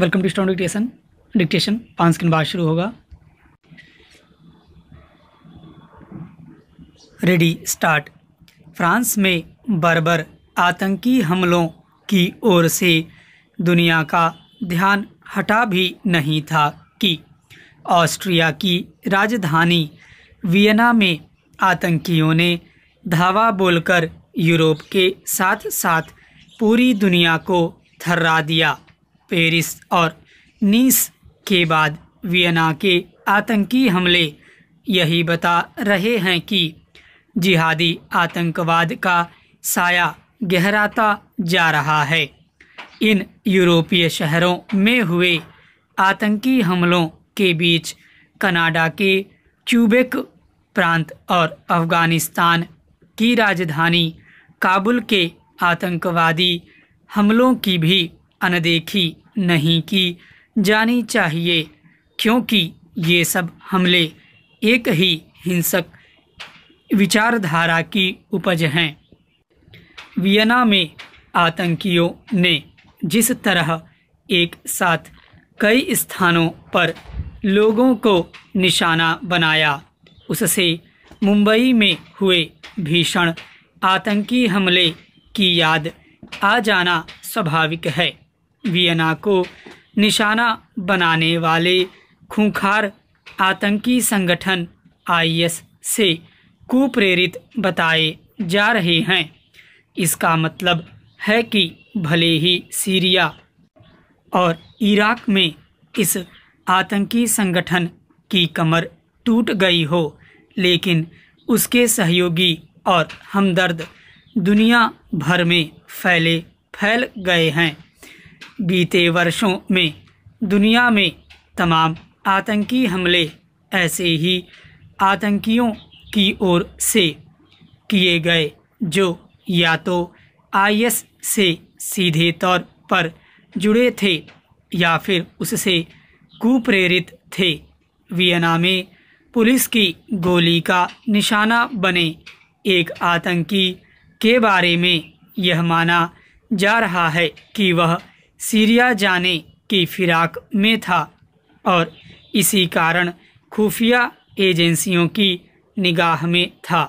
welcome to स्टॉन्ड dictation dictation पाँच second बाद शुरू होगा रेडी स्टार्ट फ्रांस में बर्बर आतंकी हमलों की ओर से दुनिया का ध्यान हटा भी नहीं था कि ऑस्ट्रिया की राजधानी वियना में आतंकियों ने धावा बोलकर यूरोप के साथ साथ पूरी दुनिया को थर्रा दिया पेरिस और नीस के बाद वियना के आतंकी हमले यही बता रहे हैं कि जिहादी आतंकवाद का साया गहराता जा रहा है इन यूरोपीय शहरों में हुए आतंकी हमलों के बीच कनाडा के क्यूबेक प्रांत और अफगानिस्तान की राजधानी काबुल के आतंकवादी हमलों की भी अनदेखी नहीं की जानी चाहिए क्योंकि ये सब हमले एक ही हिंसक विचारधारा की उपज हैं वियना में आतंकियों ने जिस तरह एक साथ कई स्थानों पर लोगों को निशाना बनाया उससे मुंबई में हुए भीषण आतंकी हमले की याद आ जाना स्वाभाविक है वियना को निशाना बनाने वाले खूंखार आतंकी संगठन आईएस से कुप्रेरित बताए जा रहे हैं इसका मतलब है कि भले ही सीरिया और इराक में इस आतंकी संगठन की कमर टूट गई हो लेकिन उसके सहयोगी और हमदर्द दुनिया भर में फैले फैल गए हैं बीते वर्षों में दुनिया में तमाम आतंकी हमले ऐसे ही आतंकियों की ओर से किए गए जो या तो आईएस से सीधे तौर पर जुड़े थे या फिर उससे कुप्रेरित थे वियना में पुलिस की गोली का निशाना बने एक आतंकी के बारे में यह माना जा रहा है कि वह सीरिया जाने की फिराक में था और इसी कारण खुफिया एजेंसियों की निगाह में था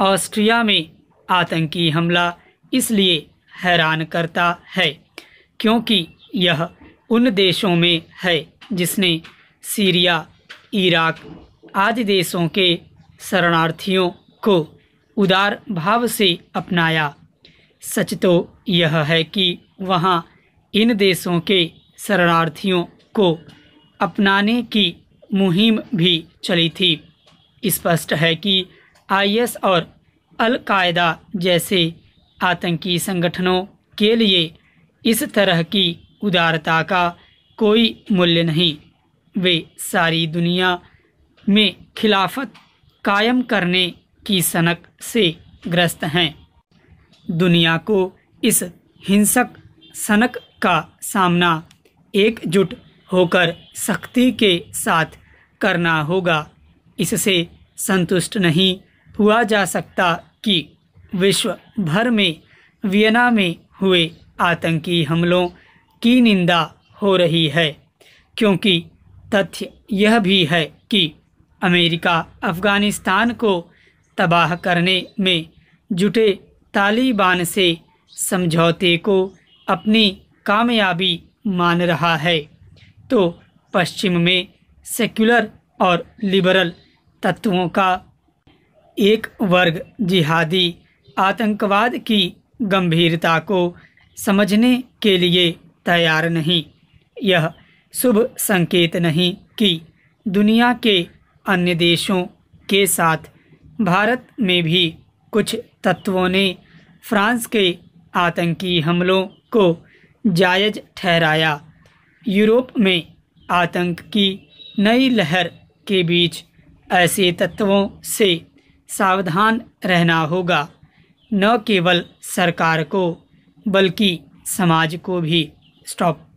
ऑस्ट्रिया में आतंकी हमला इसलिए हैरान करता है क्योंकि यह उन देशों में है जिसने सीरिया इराक आदि देशों के शरणार्थियों को उदार भाव से अपनाया सच तो यह है कि वहाँ इन देशों के शरणार्थियों को अपनाने की मुहिम भी चली थी स्पष्ट है कि आईएस और अलकायदा जैसे आतंकी संगठनों के लिए इस तरह की उदारता का कोई मूल्य नहीं वे सारी दुनिया में खिलाफत कायम करने की सनक से ग्रस्त हैं दुनिया को इस हिंसक सनक का सामना एकजुट होकर सख्ती के साथ करना होगा इससे संतुष्ट नहीं हुआ जा सकता कि विश्व भर में वियना में हुए आतंकी हमलों की निंदा हो रही है क्योंकि तथ्य यह भी है कि अमेरिका अफ़गानिस्तान को तबाह करने में जुटे तालिबान से समझौते को अपनी कामयाबी मान रहा है तो पश्चिम में सेक्युलर और लिबरल तत्वों का एक वर्ग जिहादी आतंकवाद की गंभीरता को समझने के लिए तैयार नहीं यह शुभ संकेत नहीं कि दुनिया के अन्य देशों के साथ भारत में भी कुछ तत्वों ने फ्रांस के आतंकी हमलों को जायज ठहराया यूरोप में आतंक की नई लहर के बीच ऐसे तत्वों से सावधान रहना होगा न केवल सरकार को बल्कि समाज को भी स्टॉप